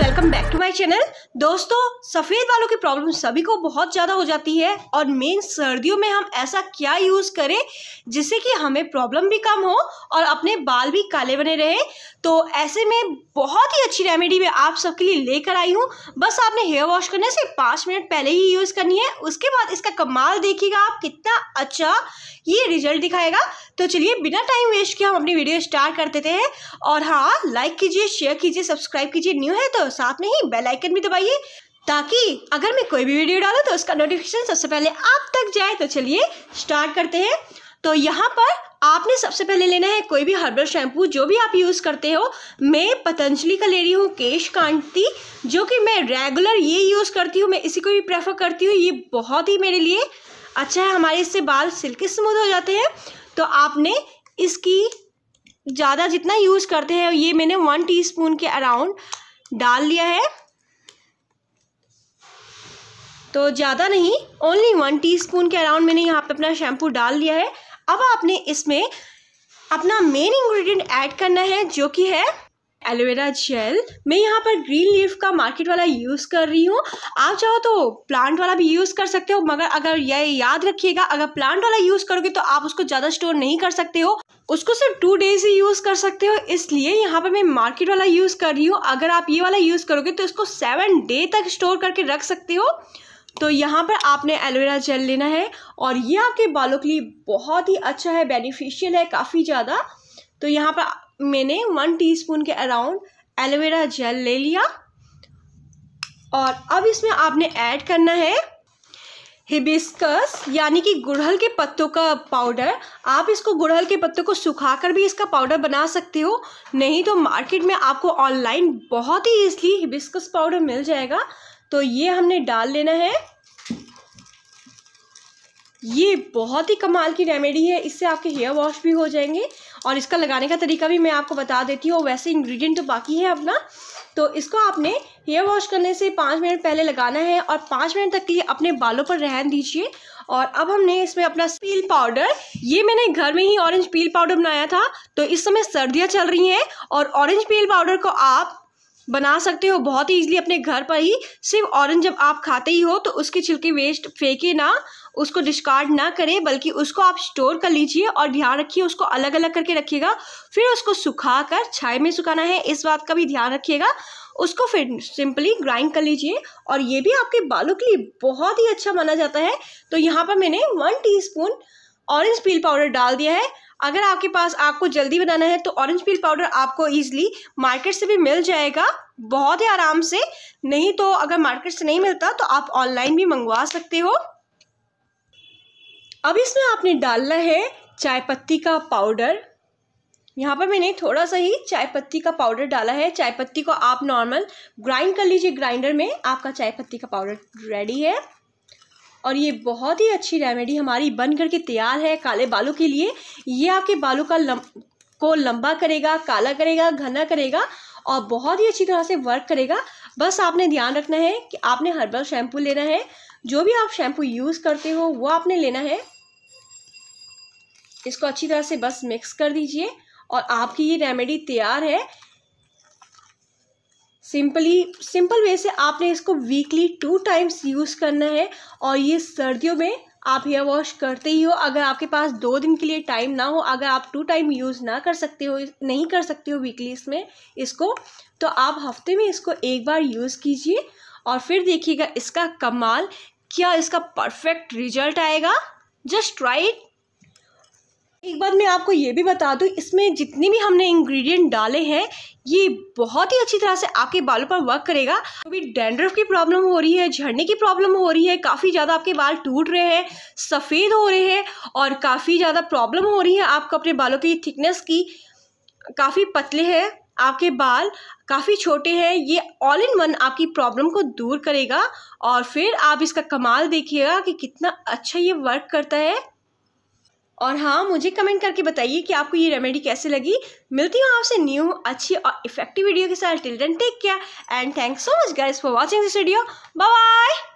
Welcome back to my channel दोस्तों सफ़ेद बालों की प्रॉब्लम सभी को बहुत ज़्यादा हो जाती है और मेन सर्दियों में हम ऐसा क्या यूज़ करें जिससे कि हमें प्रॉब्लम भी कम हो और अपने बाल भी काले बने रहे तो ऐसे में बहुत ही अच्छी रेमेडी मैं आप सबके लिए लेकर आई हूँ बस आपने हेयर वॉश करने से पांच मिनट पहले ही यूज़ करनी है उसके बाद इसका कमाल देखिएगा आप कितना अच्छा ये रिजल्ट दिखाएगा तो चलिए बिना टाइम वेस्ट किए हम अपनी वीडियो स्टार्ट कर देते हैं और हाँ लाइक कीजिए शेयर कीजिए सब्सक्राइब कीजिए न्यू है तो साथ में ही बेलाइकन भी दबाइए ताकि अगर मैं कोई भी वीडियो डालू तो उसका नोटिफिकेशन सबसे पहले आप तक जाए तो चलिए स्टार्ट करते हैं तो यहाँ पर आपने सबसे पहले लेना है कोई भी हर्बल शैम्पू जो भी आप यूज़ करते हो मैं पतंजलि का ले रही हूँ केश कांति जो कि मैं रेगुलर ये यूज़ करती हूँ मैं इसी को भी प्रेफर करती हूँ ये बहुत ही मेरे लिए अच्छा है हमारे इससे बाल सिल्की स्मूथ हो जाते हैं तो आपने इसकी ज़्यादा जितना यूज़ करते हैं ये मैंने वन टीस्पून के अराउंड डाल लिया है तो ज़्यादा नहीं ओनली वन टीस्पून के अराउंड मैंने यहाँ पे अपना शैम्पू डाल लिया है अब आपने इसमें अपना मेन इंग्रेडिएंट ऐड करना है जो कि है एलोवेरा जेल मैं यहाँ पर ग्रीन लीफ का मार्केट वाला यूज़ कर रही हूँ आप चाहो तो प्लांट वाला भी यूज़ कर सकते हो मगर अगर यह याद रखिएगा अगर प्लांट वाला यूज़ करोगे तो आप उसको ज़्यादा स्टोर नहीं कर सकते हो उसको सिर्फ टू डेज ही यूज़ कर सकते हो इसलिए यहाँ पर मैं मार्केट वाला यूज़ कर रही हूँ अगर आप ये वाला यूज़ करोगे तो इसको सेवन डे तक स्टोर करके रख सकते हो तो यहाँ पर आपने एलोवेरा जेल लेना है और ये आपके बालों के लिए बहुत ही अच्छा है बेनिफिशियल है काफ़ी ज़्यादा तो यहाँ पर मैंने वन टीस्पून के अराउंड एलोवेरा जेल ले लिया और अब इसमें आपने ऐड करना है हिबिस्कस यानी कि गुड़हल के पत्तों का पाउडर आप इसको गुड़हल के पत्तों को सुखाकर भी इसका पाउडर बना सकते हो नहीं तो मार्केट में आपको ऑनलाइन बहुत ही ईजली हिबिस्कस पाउडर मिल जाएगा तो ये हमने डाल लेना है ये बहुत ही कमाल की रेमेडी है इससे आपके हेयर वॉश भी हो जाएंगे और इसका लगाने का तरीका भी मैं आपको बता देती हूँ वैसे इंग्रेडिएंट तो बाकी है अपना तो इसको आपने हेयर वॉश करने से पाँच मिनट पहले लगाना है और पाँच मिनट तक के लिए अपने बालों पर रहन दीजिए और अब हमने इसमें अपना पील पाउडर ये मैंने घर में ही ऑरेंज पील पाउडर बनाया था तो इस समय सर्दियाँ चल रही हैं और ऑरेंज पील पाउडर को आप बना सकते हो बहुत ही ईजिली अपने घर पर ही सिर्फ ऑरेंज जब आप खाते ही हो तो उसके छिलके वेस्ट फेंके ना उसको डिस्कार्ड ना करें बल्कि उसको आप स्टोर कर लीजिए और ध्यान रखिए उसको अलग अलग करके रखिएगा फिर उसको सुखा कर छाए में सुखाना है इस बात का भी ध्यान रखिएगा उसको फिर सिंपली ग्राइंड कर लीजिए और ये भी आपके बालों के लिए बहुत ही अच्छा माना जाता है तो यहाँ पर मैंने one T orange peel powder डाल दिया है अगर आपके पास आपको जल्दी बनाना है तो ऑरेंज पील पाउडर आपको ईजिली मार्केट से भी मिल जाएगा बहुत ही आराम से नहीं तो अगर मार्केट से नहीं मिलता तो आप ऑनलाइन भी मंगवा सकते हो अब इसमें आपने डालना है चाय पत्ती का पाउडर यहाँ पर मैंने थोड़ा सा ही चाय पत्ती का पाउडर डाला है चाय पत्ती को आप नॉर्मल ग्राइंड कर लीजिए ग्राइंडर में आपका चाय पत्ती का पाउडर रेडी है और ये बहुत ही अच्छी रेमेडी हमारी बन करके तैयार है काले बालों के लिए ये आपके बालों का लम, को लंबा करेगा काला करेगा घना करेगा और बहुत ही अच्छी तरह से वर्क करेगा बस आपने ध्यान रखना है कि आपने हर्बल शैम्पू लेना है जो भी आप शैम्पू यूज़ करते हो वो आपने लेना है इसको अच्छी तरह से बस मिक्स कर दीजिए और आपकी ये रेमेडी तैयार है सिंपली सिंपल वे से आपने इसको वीकली टू टाइम्स यूज़ करना है और ये सर्दियों में आप हेयर वॉश करते ही हो अगर आपके पास दो दिन के लिए टाइम ना हो अगर आप टू टाइम यूज़ ना कर सकते हो नहीं कर सकते हो वीकली इसमें इसको तो आप हफ्ते में इसको एक बार यूज़ कीजिए और फिर देखिएगा इसका कमाल क्या इसका परफेक्ट रिजल्ट आएगा जस्ट राइट right? एक बात मैं आपको ये भी बता दूँ इसमें जितने भी हमने इंग्रेडिएंट डाले हैं ये बहुत ही अच्छी तरह से आपके बालों पर वर्क करेगा अभी तो की प्रॉब्लम हो रही है झड़ने की प्रॉब्लम हो रही है काफ़ी ज़्यादा आपके बाल टूट रहे हैं सफ़ेद हो रहे हैं और काफ़ी ज़्यादा प्रॉब्लम हो रही है आपको अपने बालों की थिकनेस की काफ़ी पतले हैं आपके बाल काफ़ी छोटे हैं ये ऑल इन वन आपकी प्रॉब्लम को दूर करेगा और फिर आप इसका कमाल देखिएगा कि कितना अच्छा ये वर्क करता है और हाँ मुझे कमेंट करके बताइए कि आपको ये रेमेडी कैसे लगी मिलती हूँ आपसे न्यू अच्छी और इफेक्टिव वीडियो के साथ till take care and thanks so much guys for watching this video bye